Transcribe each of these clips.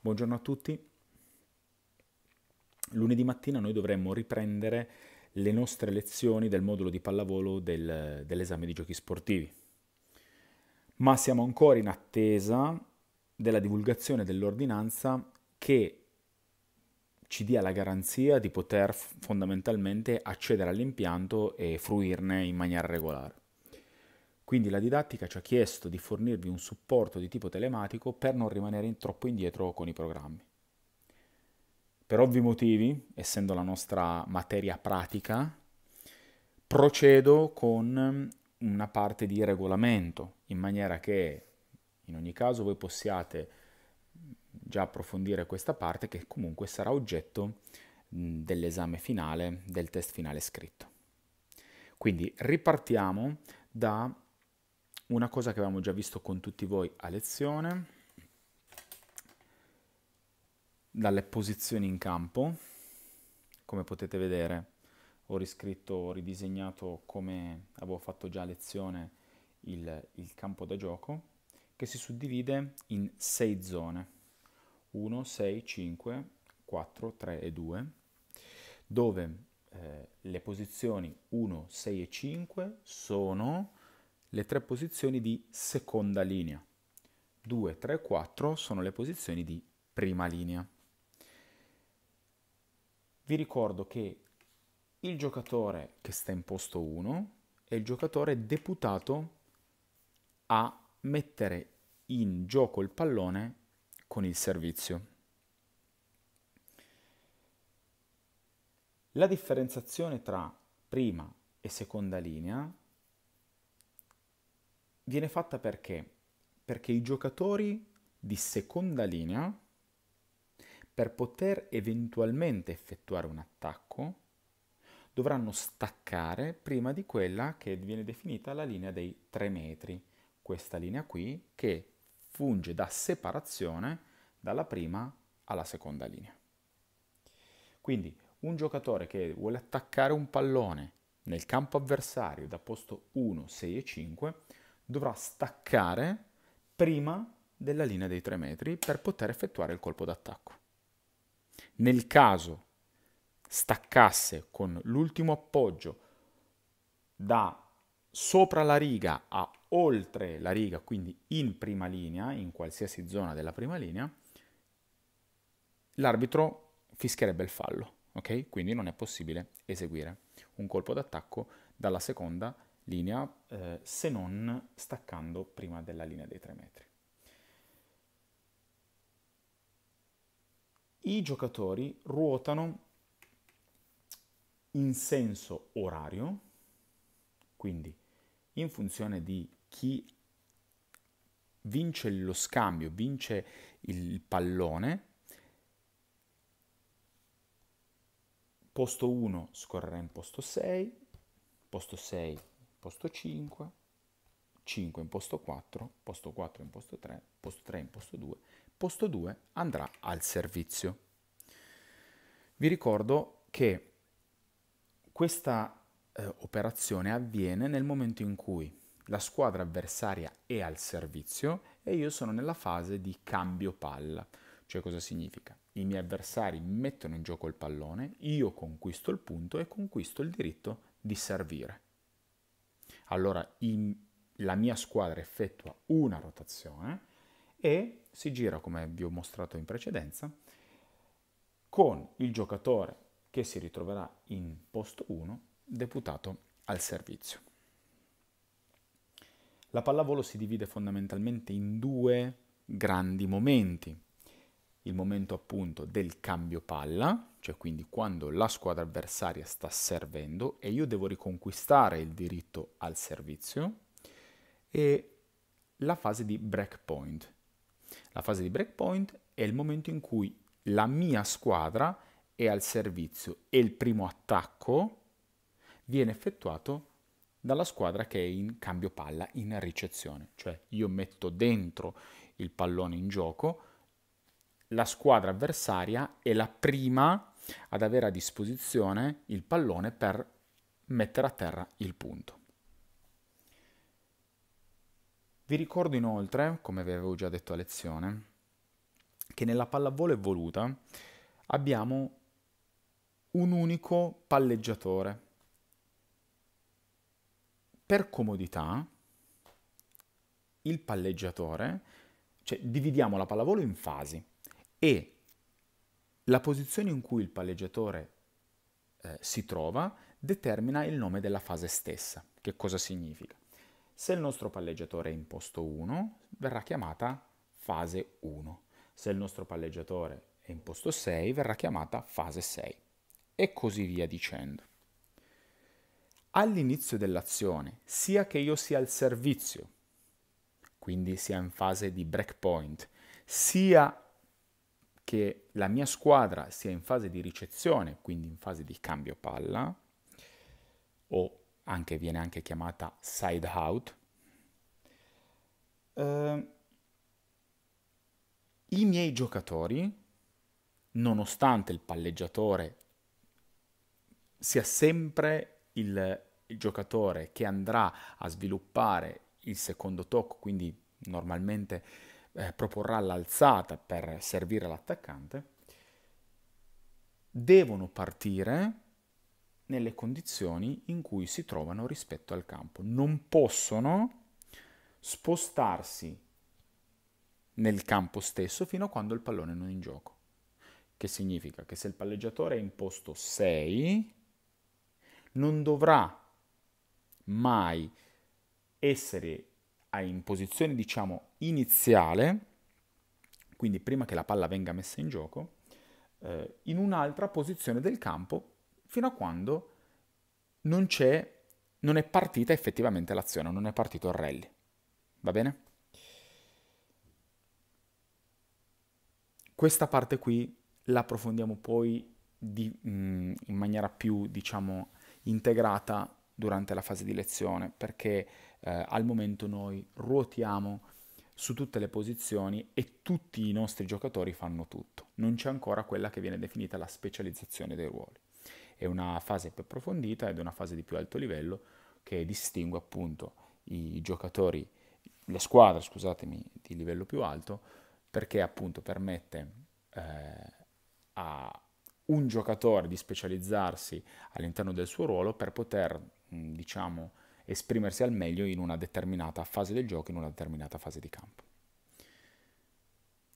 Buongiorno a tutti. Lunedì mattina noi dovremmo riprendere le nostre lezioni del modulo di pallavolo del, dell'esame di giochi sportivi, ma siamo ancora in attesa della divulgazione dell'ordinanza che ci dia la garanzia di poter fondamentalmente accedere all'impianto e fruirne in maniera regolare. Quindi la didattica ci ha chiesto di fornirvi un supporto di tipo telematico per non rimanere in troppo indietro con i programmi. Per ovvi motivi, essendo la nostra materia pratica, procedo con una parte di regolamento, in maniera che in ogni caso voi possiate già approfondire questa parte che comunque sarà oggetto dell'esame finale, del test finale scritto. Quindi ripartiamo da una cosa che avevamo già visto con tutti voi a lezione, dalle posizioni in campo, come potete vedere ho riscritto, ho ridisegnato come avevo fatto già a lezione il, il campo da gioco, che si suddivide in sei zone, 1, 6, 5, 4, 3 e 2, dove eh, le posizioni 1, 6 e 5 sono le tre posizioni di seconda linea. 2, 3 4 sono le posizioni di prima linea. Vi ricordo che il giocatore che sta in posto 1 è il giocatore deputato a mettere in gioco il pallone con il servizio. La differenziazione tra prima e seconda linea viene fatta perché? Perché i giocatori di seconda linea, per poter eventualmente effettuare un attacco, dovranno staccare prima di quella che viene definita la linea dei 3 metri, questa linea qui che funge da separazione dalla prima alla seconda linea. Quindi un giocatore che vuole attaccare un pallone nel campo avversario da posto 1, 6 e 5 dovrà staccare prima della linea dei 3 metri per poter effettuare il colpo d'attacco. Nel caso staccasse con l'ultimo appoggio da sopra la riga a oltre la riga, quindi in prima linea, in qualsiasi zona della prima linea, l'arbitro fischierebbe il fallo, ok? Quindi non è possibile eseguire un colpo d'attacco dalla seconda linea linea eh, se non staccando prima della linea dei 3 metri. I giocatori ruotano in senso orario, quindi in funzione di chi vince lo scambio, vince il pallone, posto 1 scorrerà in posto 6, posto 6 posto 5, 5 in posto 4, posto 4 in posto 3, posto 3 in posto 2, posto 2 andrà al servizio. Vi ricordo che questa eh, operazione avviene nel momento in cui la squadra avversaria è al servizio e io sono nella fase di cambio palla. Cioè cosa significa? I miei avversari mettono in gioco il pallone, io conquisto il punto e conquisto il diritto di servire allora in, la mia squadra effettua una rotazione e si gira, come vi ho mostrato in precedenza, con il giocatore che si ritroverà in posto 1 deputato al servizio. La pallavolo si divide fondamentalmente in due grandi momenti. Il momento appunto del cambio palla, cioè quindi quando la squadra avversaria sta servendo e io devo riconquistare il diritto al servizio, e la fase di breakpoint. La fase di breakpoint è il momento in cui la mia squadra è al servizio e il primo attacco viene effettuato dalla squadra che è in cambio palla in ricezione, cioè io metto dentro il pallone in gioco, la squadra avversaria è la prima ad avere a disposizione il pallone per mettere a terra il punto. Vi ricordo inoltre, come vi avevo già detto a lezione, che nella pallavolo evoluta abbiamo un unico palleggiatore. Per comodità, il palleggiatore, cioè dividiamo la pallavolo in fasi e la posizione in cui il palleggiatore eh, si trova determina il nome della fase stessa. Che cosa significa? Se il nostro palleggiatore è in posto 1, verrà chiamata fase 1. Se il nostro palleggiatore è in posto 6, verrà chiamata fase 6. E così via dicendo. All'inizio dell'azione, sia che io sia al servizio, quindi sia in fase di breakpoint, sia che la mia squadra sia in fase di ricezione, quindi in fase di cambio palla, o anche, viene anche chiamata side out, eh, i miei giocatori, nonostante il palleggiatore sia sempre il, il giocatore che andrà a sviluppare il secondo tocco, quindi normalmente eh, proporrà l'alzata per servire l'attaccante, devono partire nelle condizioni in cui si trovano rispetto al campo. Non possono spostarsi nel campo stesso fino a quando il pallone non è in gioco. Che significa che se il palleggiatore è in posto 6, non dovrà mai essere in posizione diciamo iniziale, quindi prima che la palla venga messa in gioco, eh, in un'altra posizione del campo fino a quando non, è, non è partita effettivamente l'azione, non è partito il rally. Va bene? Questa parte qui la approfondiamo poi di, mh, mm, in maniera più, diciamo, integrata durante la fase di lezione, perché eh, al momento noi ruotiamo su tutte le posizioni e tutti i nostri giocatori fanno tutto. Non c'è ancora quella che viene definita la specializzazione dei ruoli. È una fase più approfondita ed è una fase di più alto livello che distingue appunto i giocatori, le squadre, scusatemi, di livello più alto, perché appunto permette eh, a un giocatore di specializzarsi all'interno del suo ruolo per poter, diciamo, esprimersi al meglio in una determinata fase del gioco, in una determinata fase di campo.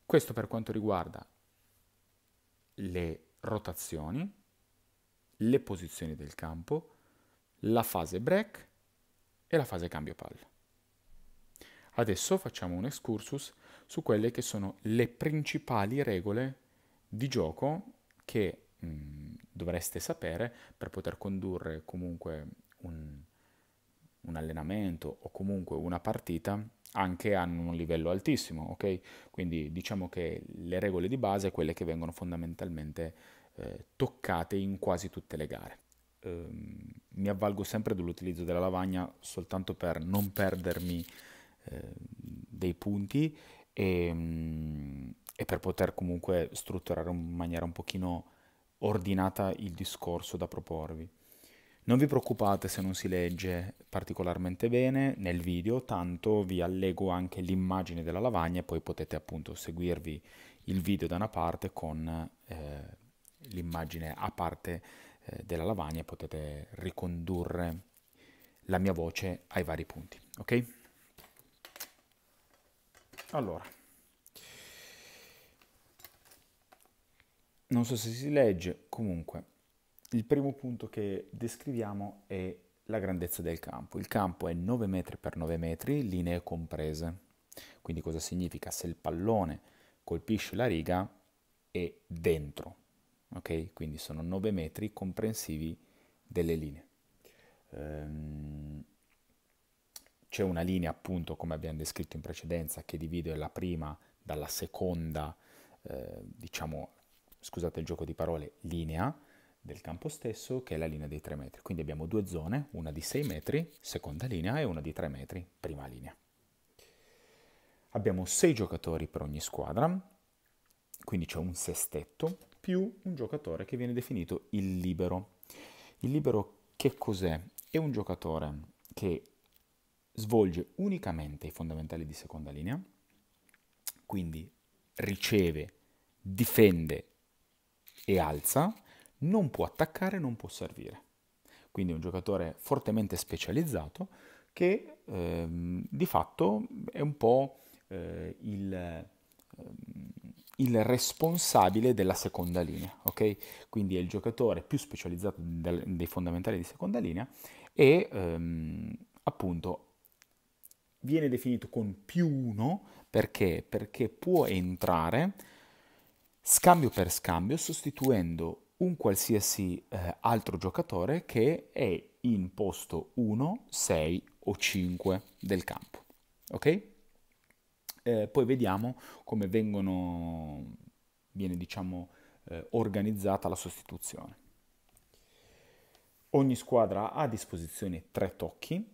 Questo per quanto riguarda le rotazioni, le posizioni del campo, la fase break e la fase cambio palla. Adesso facciamo un excursus su quelle che sono le principali regole di gioco che mh, mm, dovreste sapere per poter condurre comunque un, un allenamento o comunque una partita anche hanno un livello altissimo, ok? Quindi diciamo che le regole di base sono quelle che vengono fondamentalmente eh, toccate in quasi tutte le gare. Ehm, mi avvalgo sempre dell'utilizzo della lavagna soltanto per non perdermi eh, dei punti e, mm, e, per poter comunque strutturare in maniera un pochino ordinata il discorso da proporvi. Non vi preoccupate se non si legge particolarmente bene nel video, tanto vi allego anche l'immagine della lavagna e poi potete appunto seguirvi il video da una parte con eh, l'immagine a parte eh, della lavagna e potete ricondurre la mia voce ai vari punti, ok? Allora, non so se si legge, comunque il primo punto che descriviamo è la grandezza del campo. Il campo è 9 metri per 9 metri, linee comprese. Quindi cosa significa? Se il pallone colpisce la riga è dentro, ok? Quindi sono 9 metri comprensivi delle linee. Ehm, c'è una linea appunto, come abbiamo descritto in precedenza, che divide la prima dalla seconda, eh, diciamo, scusate il gioco di parole, linea, del campo stesso che è la linea dei 3 metri. Quindi abbiamo due zone, una di 6 metri, seconda linea, e una di 3 metri, prima linea. Abbiamo 6 giocatori per ogni squadra, quindi c'è un sestetto più un giocatore che viene definito il libero. Il libero che cos'è? È un giocatore che svolge unicamente i fondamentali di seconda linea, quindi riceve, difende e alza, non può attaccare, non può servire. Quindi è un giocatore fortemente specializzato che ehm, di fatto è un po' eh, il, ehm, il, responsabile della seconda linea, okay? Quindi è il giocatore più specializzato del, dei fondamentali di seconda linea e ehm, appunto viene definito con più uno perché? Perché può entrare scambio per scambio sostituendo un qualsiasi eh, altro giocatore che è in posto 1, 6 o 5 del campo. Ok? Eh, poi vediamo come vengono, viene diciamo, eh, organizzata la sostituzione. Ogni squadra ha a disposizione tre tocchi,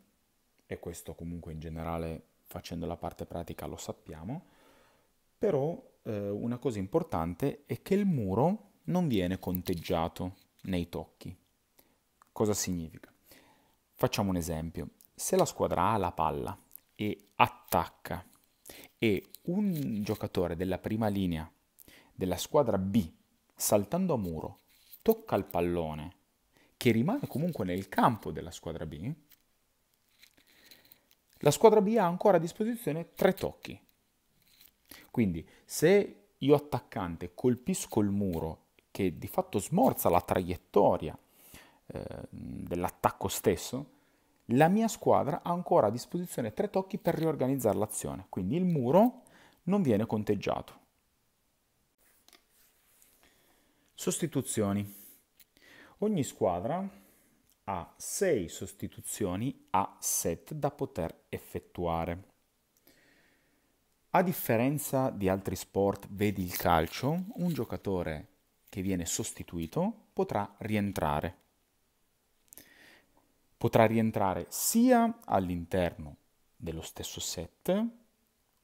e questo comunque in generale facendo la parte pratica lo sappiamo, però eh, una cosa importante è che il muro non viene conteggiato nei tocchi. Cosa significa? Facciamo un esempio. Se la squadra ha la palla e attacca e un giocatore della prima linea della squadra B, saltando a muro, tocca il pallone che rimane comunque nel campo della squadra B, la squadra B ha ancora a disposizione tre tocchi. Quindi se io attaccante colpisco il muro che di fatto smorza la traiettoria eh, dell'attacco stesso, la mia squadra ha ancora a disposizione tre tocchi per riorganizzare l'azione, quindi il muro non viene conteggiato. Sostituzioni. Ogni squadra ha sei sostituzioni a set da poter effettuare. A differenza di altri sport, vedi il calcio, un giocatore che viene sostituito potrà rientrare. Potrà rientrare sia all'interno dello stesso set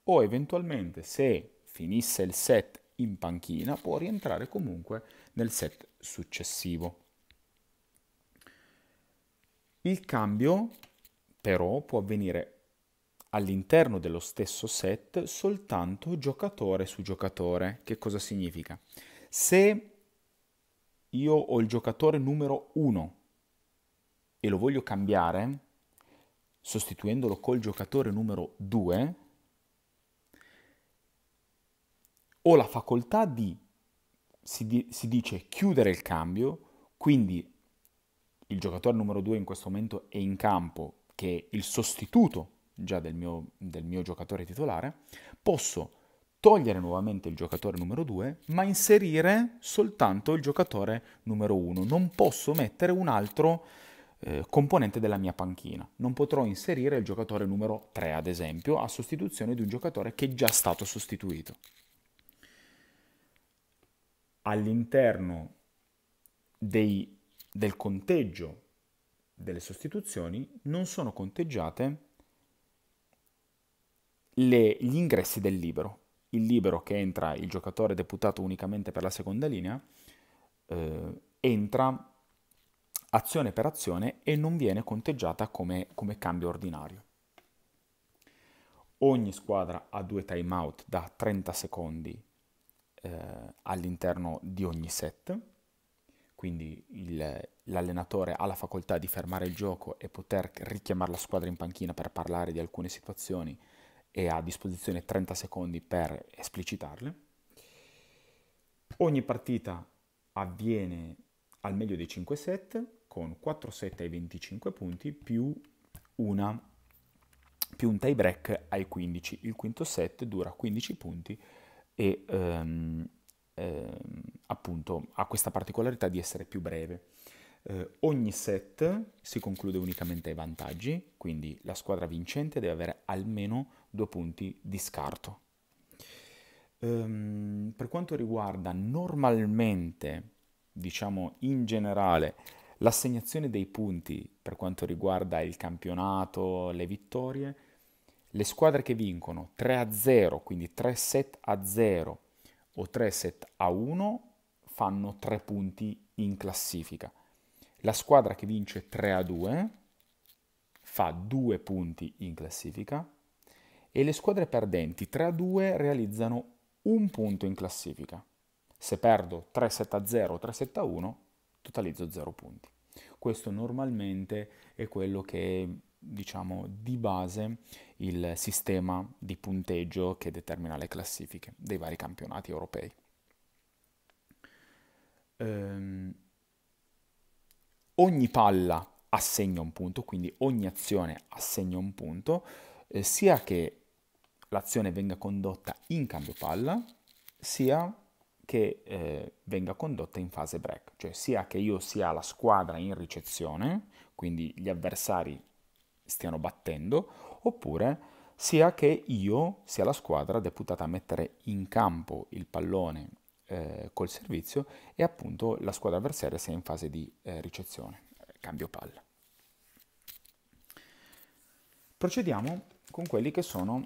o eventualmente se finisse il set in panchina può rientrare comunque nel set successivo. Il cambio però può avvenire all'interno dello stesso set soltanto giocatore su giocatore. Che cosa significa? Se io ho il giocatore numero 1 e lo voglio cambiare, sostituendolo col giocatore numero 2, ho la facoltà di, si, di, si dice, chiudere il cambio, quindi il giocatore numero 2 in questo momento è in campo, che è il sostituto già del mio, del mio giocatore titolare, posso togliere nuovamente il giocatore numero 2, ma inserire soltanto il giocatore numero 1. Non posso mettere un altro eh, componente della mia panchina. Non potrò inserire il giocatore numero 3, ad esempio, a sostituzione di un giocatore che è già stato sostituito. All'interno del conteggio delle sostituzioni non sono conteggiate le, gli ingressi del libero, il libero che entra il giocatore deputato unicamente per la seconda linea, eh, entra azione per azione e non viene conteggiata come, come cambio ordinario. Ogni squadra ha due timeout da 30 secondi eh, all'interno di ogni set, quindi il, l'allenatore ha la facoltà di fermare il gioco e poter richiamare la squadra in panchina per parlare di alcune situazioni e ha a disposizione 30 secondi per esplicitarle. Ogni partita avviene al meglio dei 5 set con 4 set ai 25 punti più, una, più un tie break ai 15. Il quinto set dura 15 punti e ehm, ehm, appunto ha questa particolarità di essere più breve. Eh, ogni set si conclude unicamente ai vantaggi, quindi la squadra vincente deve avere almeno due punti di scarto. Ehm, per quanto riguarda normalmente, diciamo in generale, l'assegnazione dei punti per quanto riguarda il campionato, le vittorie, le squadre che vincono 3 a 0, quindi 3 set a 0 o 3 set a 1, fanno 3 punti in classifica la squadra che vince 3 a 2 fa 2 punti in classifica e le squadre perdenti 3 a 2 realizzano un punto in classifica. Se perdo 3-7 a 0 3-7 a 1, totalizzo 0 punti. Questo normalmente è quello che diciamo di base il sistema di punteggio che determina le classifiche dei vari campionati europei. Ehm, ogni palla assegna un punto, quindi ogni azione assegna un punto, eh, sia che l'azione venga condotta in cambio palla, sia che eh, venga condotta in fase break, cioè sia che io sia la squadra in ricezione, quindi gli avversari stiano battendo, oppure sia che io sia la squadra deputata a mettere in campo il pallone eh, col servizio e appunto la squadra avversaria sia in fase di eh, ricezione, cambio palla. Procediamo con quelli che sono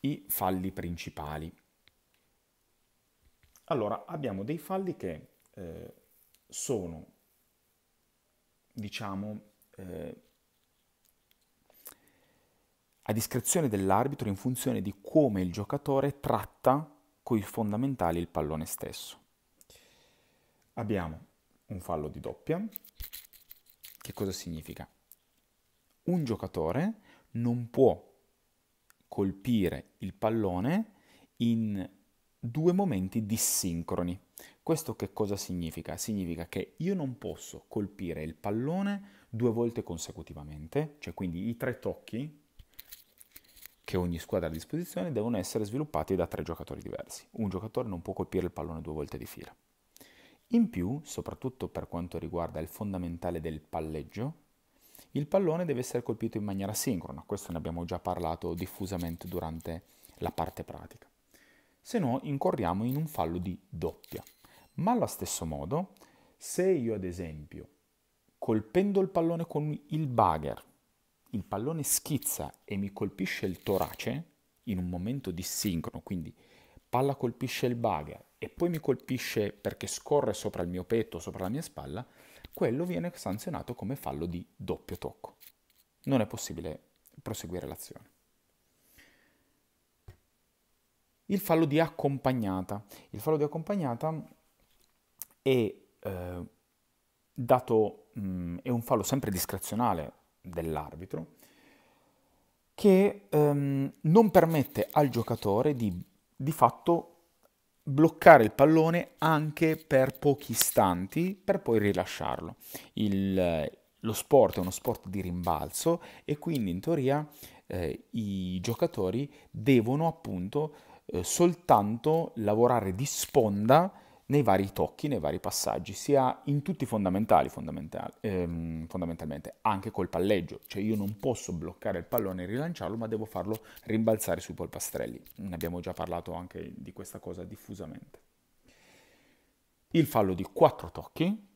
i falli principali. Allora, abbiamo dei falli che eh, sono, diciamo, eh, a discrezione dell'arbitro in funzione di come il giocatore tratta cui fondamentali il pallone stesso. Abbiamo un fallo di doppia. Che cosa significa? Un giocatore non può colpire il pallone in due momenti dissincroni. Questo che cosa significa? Significa che io non posso colpire il pallone due volte consecutivamente, cioè quindi i tre tocchi che ogni squadra ha a disposizione devono essere sviluppati da tre giocatori diversi. Un giocatore non può colpire il pallone due volte di fila. In più, soprattutto per quanto riguarda il fondamentale del palleggio, il pallone deve essere colpito in maniera sincrona, questo ne abbiamo già parlato diffusamente durante la parte pratica. Se no incorriamo in un fallo di doppia. Ma allo stesso modo, se io ad esempio colpendo il pallone con il bagger il pallone schizza e mi colpisce il torace in un momento di disincrono, quindi palla colpisce il baga e poi mi colpisce perché scorre sopra il mio petto, sopra la mia spalla, quello viene sanzionato come fallo di doppio tocco. Non è possibile proseguire l'azione. Il fallo di accompagnata. Il fallo di accompagnata è, eh, dato, mh, mm, è un fallo sempre discrezionale, dell'arbitro, che ehm, non permette al giocatore di di fatto bloccare il pallone anche per pochi istanti per poi rilasciarlo. Il, lo sport è uno sport di rimbalzo e quindi in teoria eh, i giocatori devono appunto eh, soltanto lavorare di sponda nei vari tocchi, nei vari passaggi, sia in tutti i fondamentali fondamental ehm, fondamentalmente, anche col palleggio, cioè io non posso bloccare il pallone e rilanciarlo, ma devo farlo rimbalzare sui polpastrelli. Ne abbiamo già parlato anche di questa cosa diffusamente. Il fallo di quattro tocchi,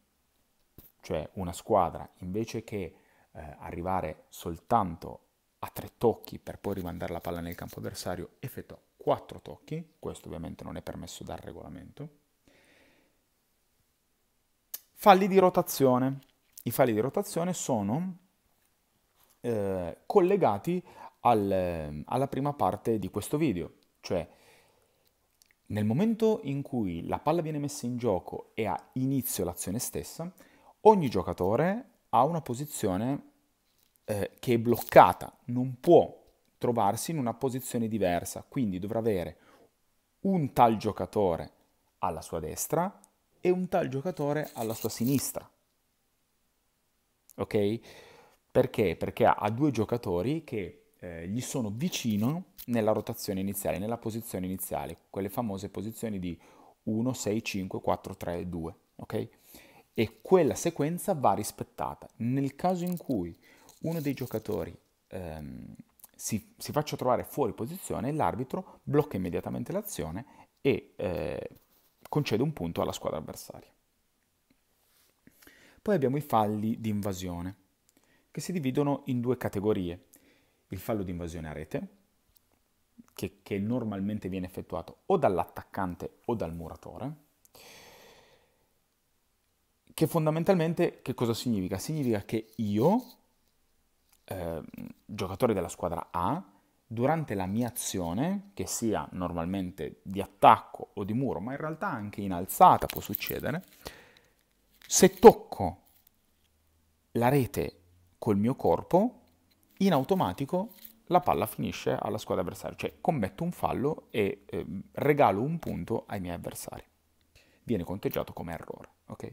cioè una squadra invece che eh, arrivare soltanto a tre tocchi per poi rimandare la palla nel campo avversario, effettua quattro tocchi, questo ovviamente non è permesso dal regolamento Falli di rotazione. I falli di rotazione sono eh, collegati al, alla prima parte di questo video, cioè nel momento in cui la palla viene messa in gioco e ha inizio l'azione stessa, ogni giocatore ha una posizione eh, che è bloccata, non può trovarsi in una posizione diversa, quindi dovrà avere un tal giocatore alla sua destra e un tal giocatore alla sua sinistra. Ok? Perché? Perché ha, due giocatori che eh, gli sono vicino nella rotazione iniziale, nella posizione iniziale, quelle famose posizioni di 1, 6, 5, 4, 3, 2. Ok? E quella sequenza va rispettata. Nel caso in cui uno dei giocatori ehm, si, si, faccia trovare fuori posizione, l'arbitro blocca immediatamente l'azione e eh, concede un punto alla squadra avversaria. Poi abbiamo i falli di invasione, che si dividono in due categorie. Il fallo di invasione a rete, che, che normalmente viene effettuato o dall'attaccante o dal muratore, che fondamentalmente che cosa significa? Significa che io, eh, giocatore della squadra A, durante la mia azione, che sia normalmente di attacco o di muro, ma in realtà anche in alzata può succedere, se tocco la rete col mio corpo, in automatico la palla finisce alla squadra avversaria, cioè commetto un fallo e eh, regalo un punto ai miei avversari. Viene conteggiato come errore, ok?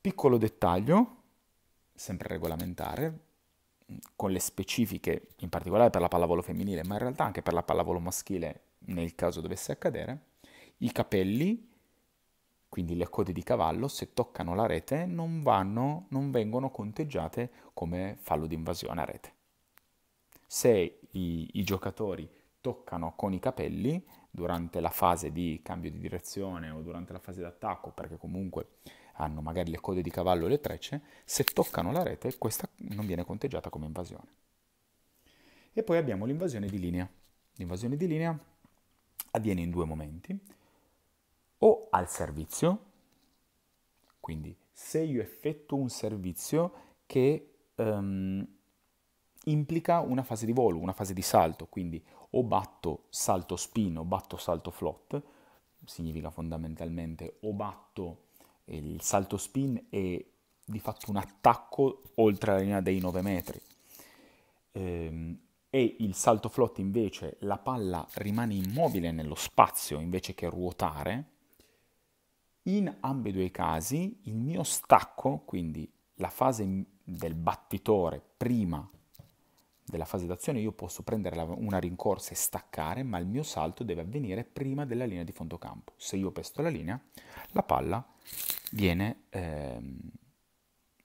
Piccolo dettaglio, sempre regolamentare, con le specifiche, in particolare per la pallavolo femminile, ma in realtà anche per la pallavolo maschile, nel caso dovesse accadere, i capelli, quindi le code di cavallo, se toccano la rete, non, vanno, non vengono conteggiate come fallo di invasione a rete. Se i, i giocatori toccano con i capelli durante la fase di cambio di direzione o durante la fase d'attacco, perché comunque hanno magari le code di cavallo e le trecce, se toccano la rete questa non viene conteggiata come invasione. E poi abbiamo l'invasione di linea. L'invasione di linea avviene in due momenti, o al servizio, quindi se io effettuo un servizio che um, implica una fase di volo, una fase di salto, quindi o batto salto spin o batto salto flot, significa fondamentalmente o batto il salto spin è di fatto un attacco oltre la linea dei 9 metri ehm, e il salto flot invece la palla rimane immobile nello spazio invece che ruotare, in ambedue i casi il mio stacco, quindi la fase del battitore prima della fase d'azione io posso prendere una rincorsa e staccare, ma il mio salto deve avvenire prima della linea di fondo campo. Se io pesto la linea, la palla viene, ehm,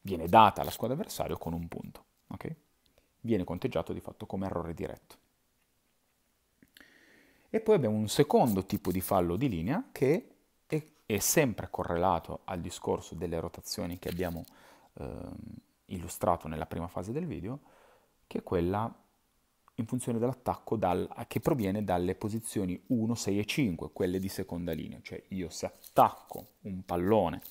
viene data alla squadra avversaria con un punto. Okay? Viene conteggiato di fatto come errore diretto. E poi abbiamo un secondo tipo di fallo di linea che è, è sempre correlato al discorso delle rotazioni che abbiamo ehm, illustrato nella prima fase del video, che è quella in funzione dell'attacco dal, che proviene dalle posizioni 1, 6 e 5, quelle di seconda linea, cioè io se attacco un pallone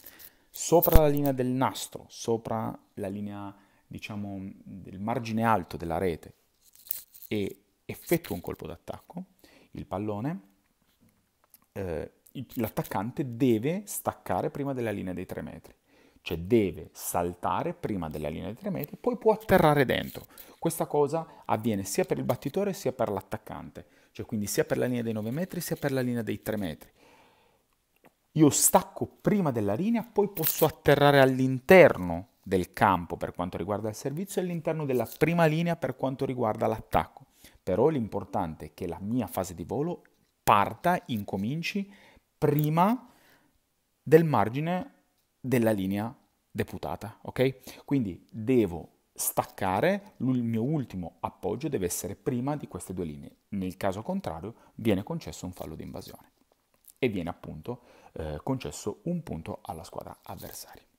sopra la linea del nastro, sopra la linea diciamo del margine alto della rete e effettuo un colpo d'attacco, il pallone eh, l'attaccante deve staccare prima della linea dei 3 metri cioè deve saltare prima della linea di 3 metri, poi può atterrare dentro. Questa cosa avviene sia per il battitore sia per l'attaccante, cioè quindi sia per la linea dei 9 metri sia per la linea dei 3 metri. Io stacco prima della linea, poi posso atterrare all'interno del campo per quanto riguarda il servizio e all'interno della prima linea per quanto riguarda l'attacco. Però l'importante è che la mia fase di volo parta, incominci prima del margine della linea deputata, ok? Quindi devo staccare, il mio ultimo appoggio deve essere prima di queste due linee. Nel caso contrario viene concesso un fallo di invasione e viene appunto eh, concesso un punto alla squadra avversaria.